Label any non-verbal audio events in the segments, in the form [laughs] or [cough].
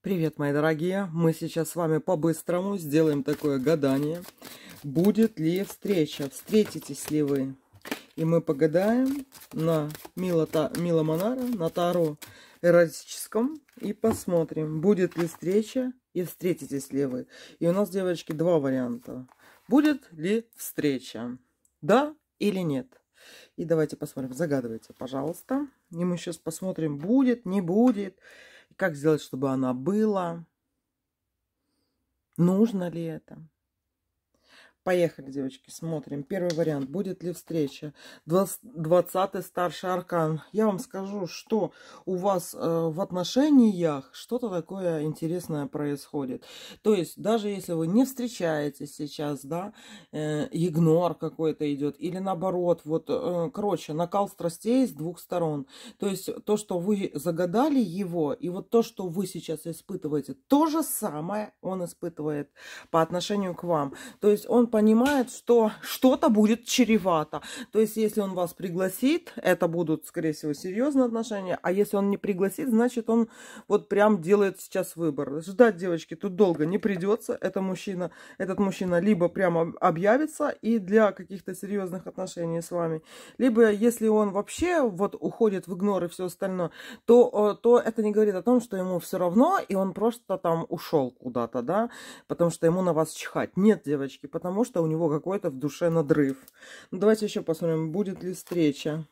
Привет, мои дорогие! Мы сейчас с вами по-быстрому сделаем такое гадание. Будет ли встреча? Встретитесь ли вы? И мы погадаем на Мила, Та, Мила Монара, на Таро эротическом. И посмотрим, будет ли встреча и встретитесь ли вы. И у нас, девочки, два варианта. Будет ли встреча? Да или нет? И давайте посмотрим. Загадывайте, пожалуйста. И мы сейчас посмотрим, будет, не будет. Будет как сделать, чтобы она была, нужно ли это. Поехали, девочки, смотрим. Первый вариант. Будет ли встреча? 20 старший аркан. Я вам скажу, что у вас э, в отношениях что-то такое интересное происходит. То есть, даже если вы не встречаетесь сейчас, да, э, игнор какой-то идет, или наоборот, вот, э, короче, накал страстей с двух сторон. То есть, то, что вы загадали его, и вот то, что вы сейчас испытываете, то же самое он испытывает по отношению к вам. То есть, он по понимает, что что-то будет чревато. То есть, если он вас пригласит, это будут, скорее всего, серьезные отношения. А если он не пригласит, значит, он вот прям делает сейчас выбор. Ждать, девочки, тут долго не придется. Это мужчина, этот мужчина либо прямо объявится и для каких-то серьезных отношений с вами, либо если он вообще вот уходит в игнор и все остальное, то, э, то это не говорит о том, что ему все равно, и он просто там ушел куда-то, да, потому что ему на вас чихать. Нет, девочки, потому что что у него какой-то в душе надрыв. Ну, давайте еще посмотрим, будет ли встреча.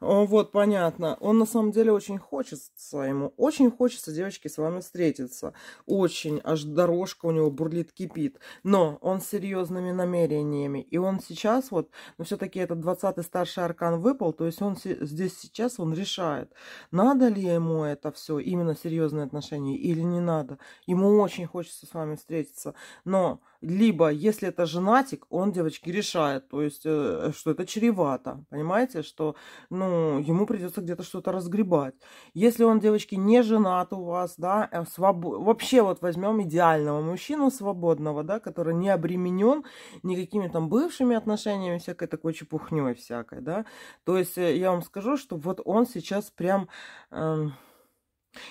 Вот, понятно. Он на самом деле очень хочется ему. Очень хочется, девочки, с вами встретиться. Очень. Аж дорожка у него бурлит, кипит. Но он с серьезными намерениями. И он сейчас вот, но ну, все-таки этот 20-й старший аркан выпал. То есть он здесь сейчас, он решает, надо ли ему это все, именно серьезные отношения, или не надо. Ему очень хочется с вами встретиться. Но либо, если это женатик, он, девочки, решает, то есть, э, что это чревато, понимаете, что, ну, ему придется где-то что-то разгребать. Если он, девочки, не женат у вас, да, э, своб... вообще вот возьмем идеального мужчину свободного, да, который не обременен никакими там бывшими отношениями, всякой такой чепухней всякой, да, то есть э, я вам скажу, что вот он сейчас прям... Эм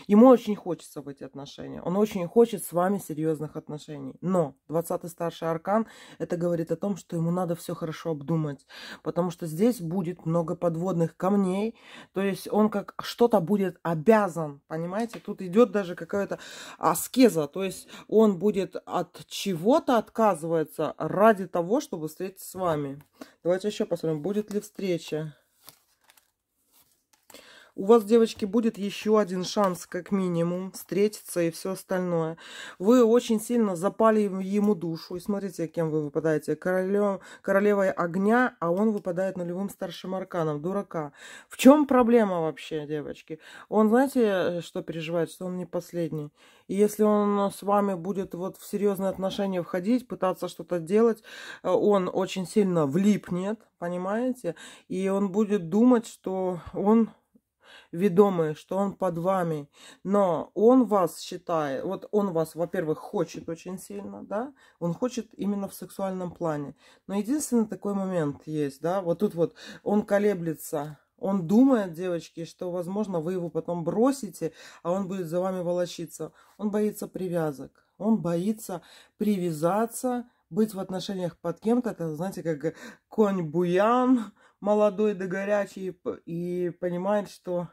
Ему очень хочется в эти отношения. Он очень хочет с вами серьезных отношений. Но 20-й старший аркан, это говорит о том, что ему надо все хорошо обдумать. Потому что здесь будет много подводных камней. То есть он как что-то будет обязан, понимаете? Тут идет даже какая-то аскеза. То есть он будет от чего-то отказывается ради того, чтобы встретиться с вами. Давайте еще посмотрим, будет ли встреча. У вас, девочки, будет еще один шанс, как минимум, встретиться и все остальное. Вы очень сильно запали ему душу. И смотрите, кем вы выпадаете. Королем, королевой огня, а он выпадает нулевым старшим арканом, дурака. В чем проблема вообще, девочки? Он, знаете, э, что переживает? Что он не последний. И если он с вами будет вот в серьезные отношения входить, пытаться что-то делать, э, он очень сильно влипнет, понимаете? И он будет думать, что он ведомые, что он под вами, но он вас считает, вот он вас, во-первых, хочет очень сильно, да, он хочет именно в сексуальном плане. Но единственный такой момент есть, да, вот тут вот он колеблется, он думает, девочки, что, возможно, вы его потом бросите, а он будет за вами волочиться. Он боится привязок. Он боится привязаться, быть в отношениях под кем-то. Это, знаете, как конь-буян, молодой да горячий и понимает, что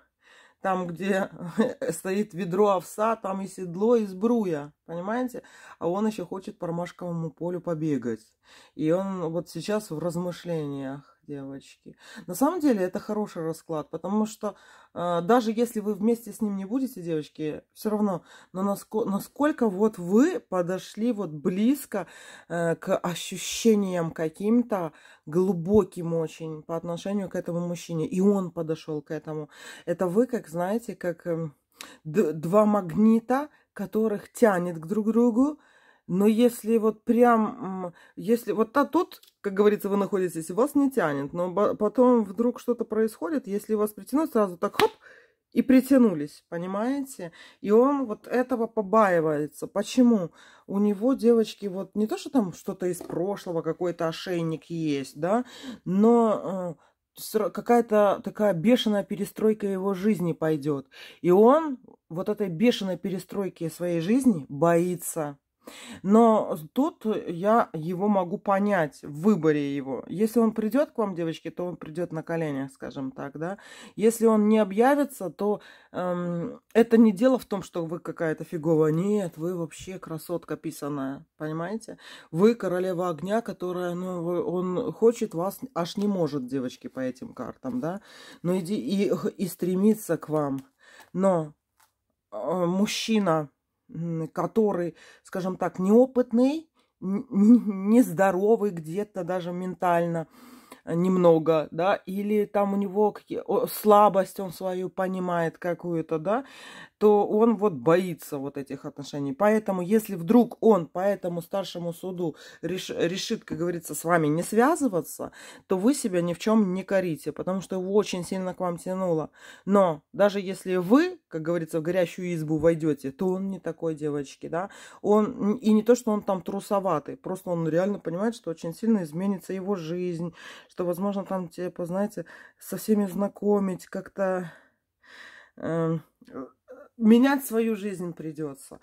там, где [laughs] стоит ведро овса, там и седло, из бруя, понимаете? А он еще хочет по ромашковому полю побегать. И он вот сейчас в размышлениях девочки. На самом деле это хороший расклад, потому что э, даже если вы вместе с ним не будете, девочки, все равно, но насколько, насколько вот вы подошли вот близко э, к ощущениям каким-то глубоким очень по отношению к этому мужчине, и он подошел к этому. Это вы, как знаете, как э, два магнита, которых тянет к друг другу, но если вот прям, если вот та, тут как говорится, вы находитесь, вас не тянет, но потом вдруг что-то происходит, если вас притянуть, сразу так хоп, и притянулись, понимаете? И он вот этого побаивается. Почему? У него, девочки, вот не то, что там что-то из прошлого, какой-то ошейник есть, да, но э, какая-то такая бешеная перестройка его жизни пойдет. И он вот этой бешеной перестройки своей жизни боится. Но тут я его могу понять в выборе его. Если он придет к вам, девочки, то он придет на коленях, скажем так, да. Если он не объявится, то эм, это не дело в том, что вы какая-то фиговая. Нет, вы вообще красотка писаная, понимаете? Вы королева огня, которая, ну, он хочет вас, аж не может, девочки, по этим картам, да. Но иди и, и стремится к вам. Но э, мужчина который, скажем так, неопытный, нездоровый где-то даже ментально немного, да, или там у него какие слабость он свою понимает какую-то, да, то он вот боится вот этих отношений. Поэтому, если вдруг он по этому старшему суду реш, решит, как говорится, с вами не связываться, то вы себя ни в чем не корите, потому что его очень сильно к вам тянуло. Но даже если вы, как говорится, в горящую избу войдете, то он не такой девочки, да. Он, и не то, что он там трусоватый, просто он реально понимает, что очень сильно изменится его жизнь, что, возможно, там, типа, знаете, со всеми знакомить, как-то э, менять свою жизнь придется.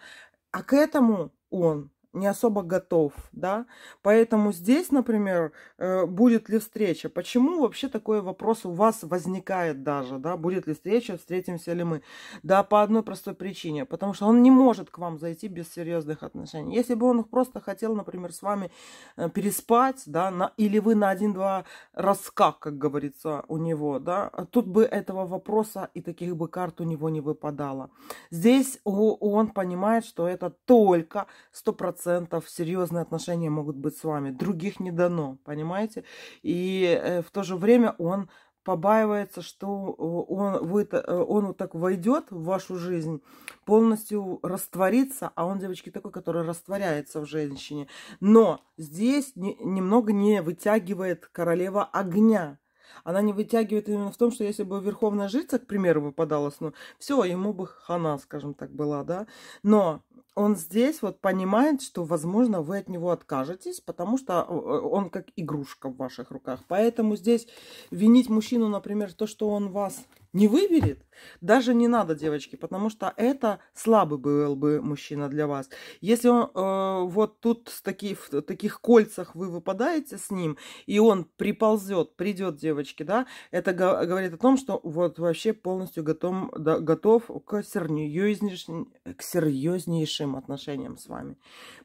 А к этому он не особо готов, да. Поэтому здесь, например, э, будет ли встреча? Почему вообще такой вопрос у вас возникает даже, да? Будет ли встреча, встретимся ли мы? Да, по одной простой причине, потому что он не может к вам зайти без серьезных отношений. Если бы он просто хотел, например, с вами э, переспать, да, на, или вы на один-два раска, как говорится, у него, да, тут бы этого вопроса и таких бы карт у него не выпадало. Здесь он понимает, что это только 100% процентов серьезные отношения могут быть с вами. Других не дано, понимаете? И э, в то же время он побаивается, что э, он, вы, э, он вот так войдет в вашу жизнь, полностью растворится, а он, девочки, такой, который растворяется в женщине. Но здесь не, немного не вытягивает королева огня. Она не вытягивает именно в том, что если бы верховная жрица, к примеру, выпадала ну, все, ему бы хана, скажем так, была, да. Но он здесь вот понимает, что, возможно, вы от него откажетесь, потому что э, э, он как игрушка в ваших руках. Поэтому здесь винить мужчину, например, то, что он вас не выберет, даже не надо, девочки, потому что это слабый был бы мужчина для вас. Если он э, вот тут с таких, в таких кольцах вы выпадаете с ним, и он приползет, придет, девочки, да, это говорит о том, что вот вообще полностью готов, да, готов к, серьезнейш... к серьезнейшим отношениям с вами.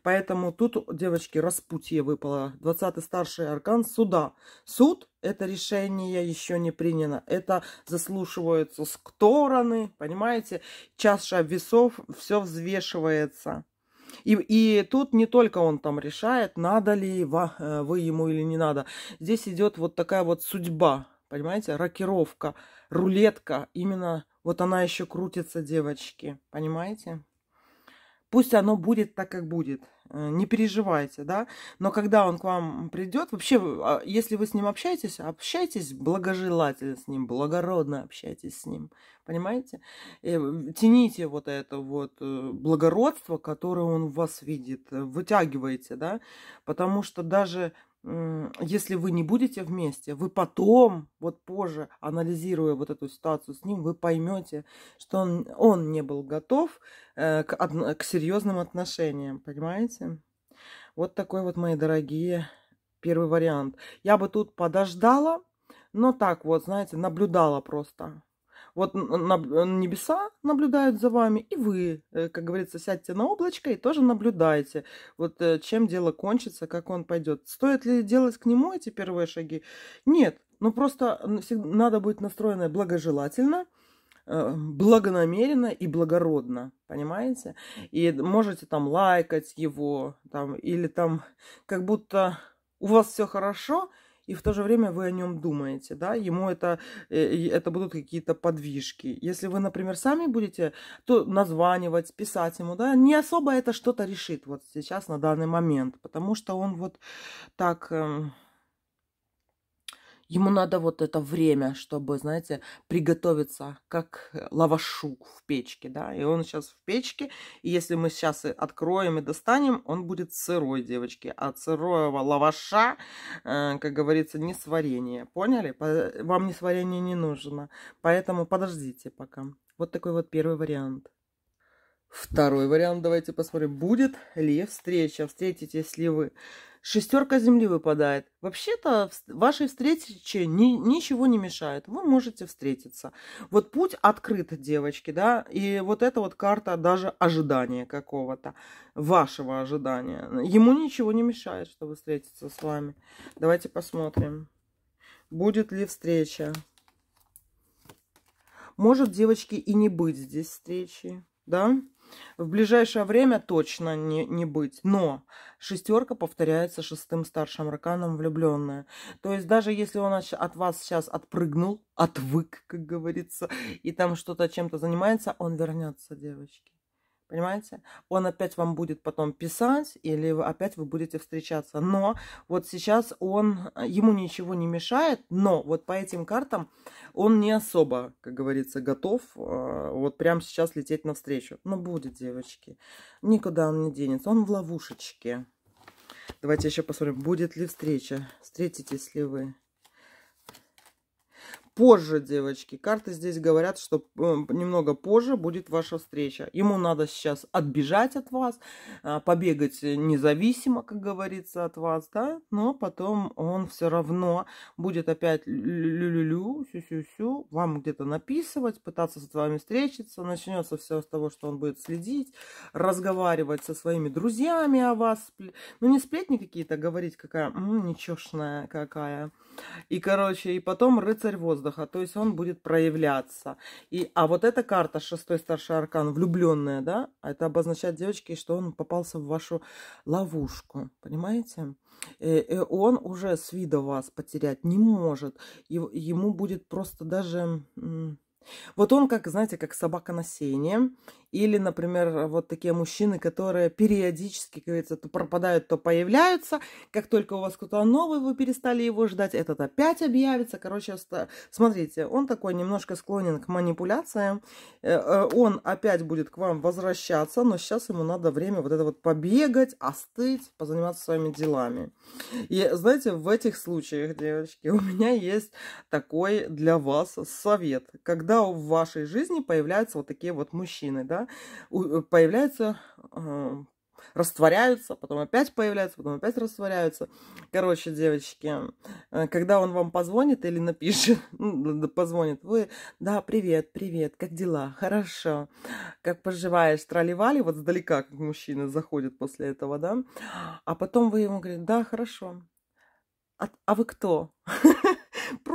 Поэтому тут, девочки, распутье выпало. 20-й старший аркан суда. Суд это решение еще не принято. Это заслушиваются стороны, понимаете? Чаша весов, все взвешивается. И, и тут не только он там решает, надо ли э, вы ему или не надо. Здесь идет вот такая вот судьба, понимаете? Рокировка, рулетка. Именно вот она еще крутится, девочки, понимаете? Пусть оно будет так, как будет. Э, не переживайте, да. Но когда он к вам придет, вообще, а, если вы с ним общаетесь, общайтесь благожелательно с ним, благородно общайтесь с ним, понимаете? Тяните вот это вот э, благородство, которое он в вас видит, э, вытягивайте, да, потому что даже если вы не будете вместе, вы потом, вот позже, анализируя вот эту ситуацию с ним, вы поймете, что он, он не был готов э, к, одно, к серьезным отношениям, понимаете? Вот такой вот, мои дорогие, первый вариант. Я бы тут подождала, но так вот, знаете, наблюдала просто. Вот э, небеса наблюдают за вами, и вы, э, как говорится, сядьте на облачко и тоже наблюдайте, вот э, чем дело кончится, как он пойдет. Стоит ли делать к нему эти первые шаги? Нет, ну просто надо быть настроено благожелательно, благонамеренно и благородно, понимаете? И можете там лайкать его, там, или там как будто у вас все хорошо – и в то же время вы о нем думаете, да, ему это, э, это будут какие-то подвижки. Если вы, например, сами будете то названивать, писать ему, да, не особо это что-то решит вот сейчас на данный момент, потому что он вот так... Эм, Ему надо вот это время, чтобы, знаете, приготовиться как э, лавашу в печке, да. И он сейчас в печке, и если мы сейчас и откроем и достанем, он будет сырой, девочки. А сырого лаваша, э, как говорится, не сварение, поняли? Э, вам не сварение не нужно, поэтому подождите пока. Вот такой вот первый вариант. Второй вариант, давайте посмотрим, будет ли встреча. Встретитесь ли вы шестерка земли выпадает. Вообще-то вашей встрече ни, ничего не мешает. Вы можете встретиться. Вот путь открыт, девочки, да, и вот эта вот карта даже ожидания какого-то, вашего ожидания. Ему ничего не мешает, чтобы встретиться с вами. Давайте посмотрим, будет ли встреча. Может, девочки, и не быть здесь встречи, да? Да. В ближайшее время точно не, не быть. Но шестерка повторяется шестым старшим раканом влюбленная. То есть даже если он от вас сейчас отпрыгнул, отвык, как говорится, и там что-то чем-то занимается, он вернется, девочки. Понимаете? Он опять вам будет потом писать, или опять вы будете встречаться. Но вот сейчас он, э, ему ничего не мешает, но вот по этим картам он не особо, как говорится, готов э, вот прямо сейчас лететь навстречу. Но ну, будет, девочки. Никуда он не денется. Он в ловушечке. Давайте еще посмотрим, будет ли встреча. Встретитесь ли вы позже, девочки. Карты здесь говорят, что немного позже будет ваша встреча. Ему надо сейчас отбежать от вас, а, побегать независимо, как говорится, от вас, да, но потом он все равно будет опять лю-лю-лю, сю-сю-сю, вам где-то написывать, пытаться с вами встретиться. Начнется все с того, что он будет следить, разговаривать со своими друзьями о вас. Ну, не сплетни какие-то а говорить, какая м ничешная какая. И, короче, и потом рыцарь воздуха, то есть он будет проявляться. И, а вот эта карта, шестой старший аркан, влюбленная, да, это обозначает девочки, что он попался в вашу ловушку, понимаете? И э, э, он уже с вида вас потерять не может. Ему будет просто даже... Вот он, как, знаете, как собака на сене, или, например, э, вот такие мужчины, которые периодически, как говорится, то пропадают, то появляются. Как только у вас кто-то новый, вы перестали его ждать, этот опять объявится. Короче, смотрите, он такой немножко склонен к манипуляциям. Э, э, он опять будет к вам возвращаться, но сейчас ему надо время вот это вот побегать, остыть, позаниматься своими делами. И знаете, в этих случаях, девочки, у меня есть такой для вас совет. Когда в вашей жизни появляются вот такие вот мужчины, да, да, появляются, э, растворяются, потом опять появляются, потом опять растворяются. Короче, девочки, э, когда он вам позвонит или напишет, [laughs] ну, позвонит, вы, да, привет, привет, как дела, хорошо, как поживаешь, тролливали, вот сдалека как мужчина заходит после этого, да, а потом вы ему говорите, да, хорошо, а, а вы кто? [laughs]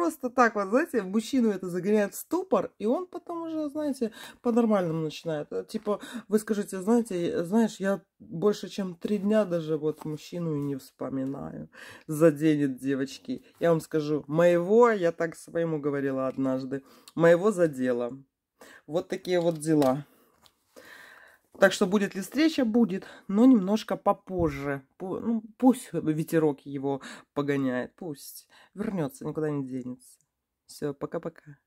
просто так вот, знаете, мужчину это загоняет в ступор, и он потом уже, знаете, по-нормальному начинает. Э, типа, вы скажете, знаете, знаешь, я больше чем три дня даже вот мужчину и не вспоминаю. Заденет девочки. Я вам скажу, моего, я так своему говорила однажды, моего задела. Вот такие вот дела. Так что будет ли встреча? Будет, но немножко попозже. Ну, пусть ветерок его погоняет, пусть вернется, никуда не денется. Все, пока-пока.